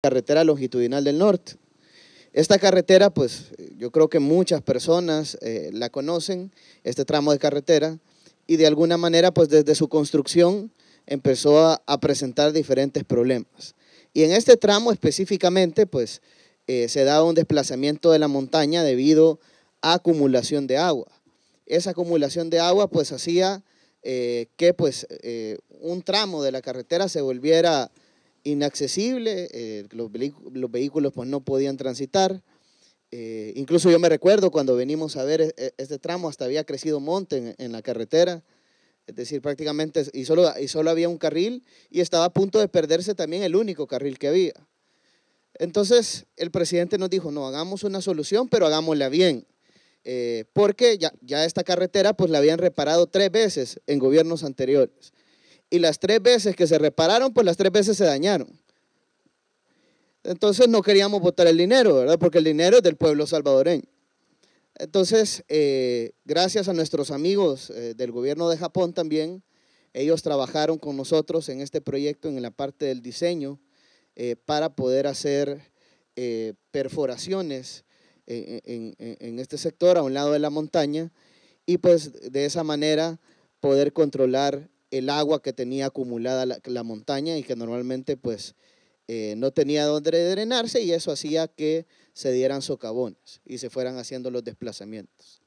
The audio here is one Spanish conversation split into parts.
carretera longitudinal del norte. Esta carretera, pues yo creo que muchas personas eh, la conocen, este tramo de carretera, y de alguna manera, pues desde su construcción empezó a, presentar diferentes problemas. Y en este tramo específicamente, pues eh, se daba un desplazamiento de la montaña debido a acumulación de agua. Esa acumulación de agua, pues hacía eh, que pues un tramo de la carretera se volviera inaccesible, eh, los, vehículos pues, no podían transitar. Eh, incluso yo me recuerdo cuando venimos a ver e-, e-, este tramo, hasta había crecido monte en, la carretera, es decir, prácticamente, y solo, y solo había un carril y estaba a punto de perderse también el único carril que había. Entonces el presidente nos dijo, no, hagamos una solución, pero hagámosla bien, eh, porque ya, ya esta carretera pues la habían reparado tres veces en gobiernos anteriores y las tres veces que se repararon, pues las tres veces se dañaron. Entonces no queríamos votar el dinero, ¿verdad? Porque el dinero es del pueblo salvadoreño. Entonces, eh, gracias a nuestros amigos eh, del gobierno de Japón también, ellos trabajaron con nosotros en este proyecto, en la parte del diseño, eh, para poder hacer perforaciones en, en este sector, a un lado de la montaña, y pues de esa manera poder controlar el agua que tenía acumulada la, la montaña y que normalmente pues eh, no tenía dónde drenarse y eso hacía que se dieran socavones y se fueran haciendo los desplazamientos.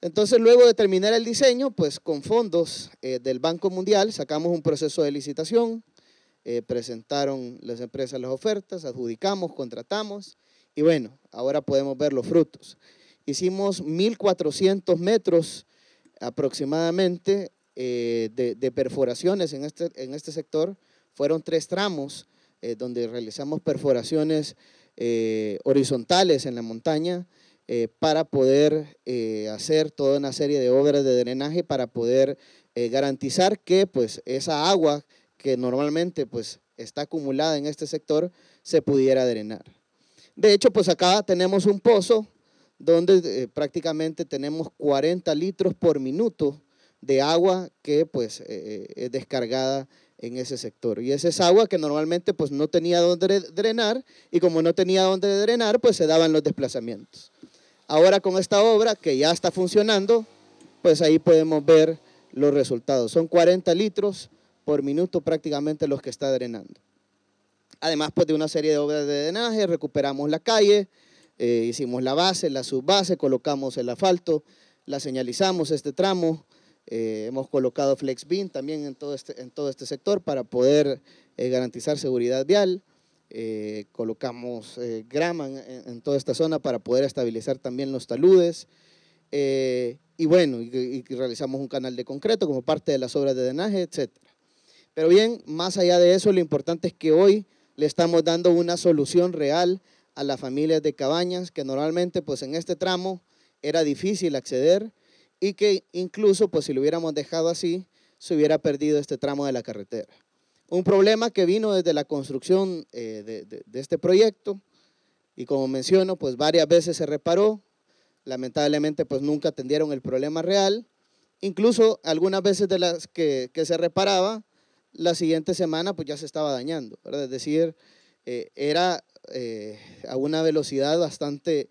Entonces luego de terminar el diseño, pues con fondos eh, del Banco Mundial sacamos un proceso de licitación, eh, presentaron las empresas las ofertas, adjudicamos, contratamos y bueno, ahora podemos ver los frutos. Hicimos 1.400 metros aproximadamente eh, de, perforaciones en este, en este sector. Fueron tres tramos eh, donde realizamos perforaciones eh, horizontales en la montaña para poder hacer toda una serie de obras de drenaje para poder garantizar que pues, esa agua que normalmente pues, está acumulada en este sector se pudiera drenar. De hecho, pues acá tenemos un pozo donde prácticamente tenemos 40 litros por minuto de agua que pues eh, eh, es descargada en ese sector. Y esa es agua que normalmente pues no tenía dónde drenar y como no tenía dónde drenar pues se daban los desplazamientos. Ahora con esta obra que ya está funcionando, pues ahí podemos ver los resultados. Son 40 litros por minuto prácticamente los que está drenando. Además pues de una serie de obras de drenaje, recuperamos la calle, eh, hicimos la base, la subbase, colocamos el asfalto, la señalizamos este tramo, eh, hemos colocado FlexBin también en todo este, en todo este sector para poder eh, garantizar seguridad vial. Eh, colocamos grama en, toda esta zona para poder estabilizar también los taludes. y bueno, y, realizamos un canal de concreto como parte de las obras de drenaje, etc. Pero bien, más allá de eso, lo importante es que hoy le estamos dando una solución real a las familias de cabañas que normalmente pues en este tramo era difícil acceder y que incluso pues si lo hubiéramos dejado así, se hubiera perdido este tramo de la carretera. Un problema que vino desde la construcción eh, de, este proyecto y como menciono, pues varias veces se reparó, lamentablemente pues nunca atendieron el problema real, incluso algunas veces de las que, se reparaba, la siguiente semana pues ya se estaba dañando, es decir, eh, era eh, a una velocidad bastante,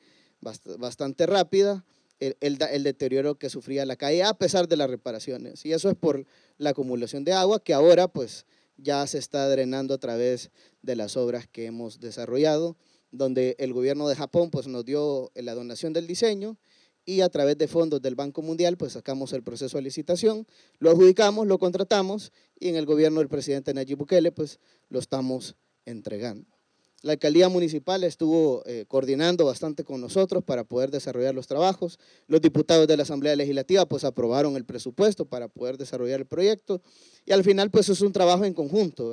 bastante rápida el, deterioro que sufría la calle a pesar de las reparaciones. Y eso es por la acumulación de agua que ahora pues ya se está drenando a través de las obras que hemos desarrollado, donde el gobierno de Japón pues nos dio la donación del diseño y a través de fondos del Banco Mundial, pues sacamos el proceso de licitación, lo adjudicamos, lo contratamos y en el gobierno del presidente Nayib Bukele, pues lo estamos entregando. La alcaldía municipal estuvo eh, coordinando bastante con nosotros para poder desarrollar los trabajos. Los diputados de la Asamblea Legislativa pues aprobaron el presupuesto para poder desarrollar el proyecto y al final pues es un trabajo en conjunto.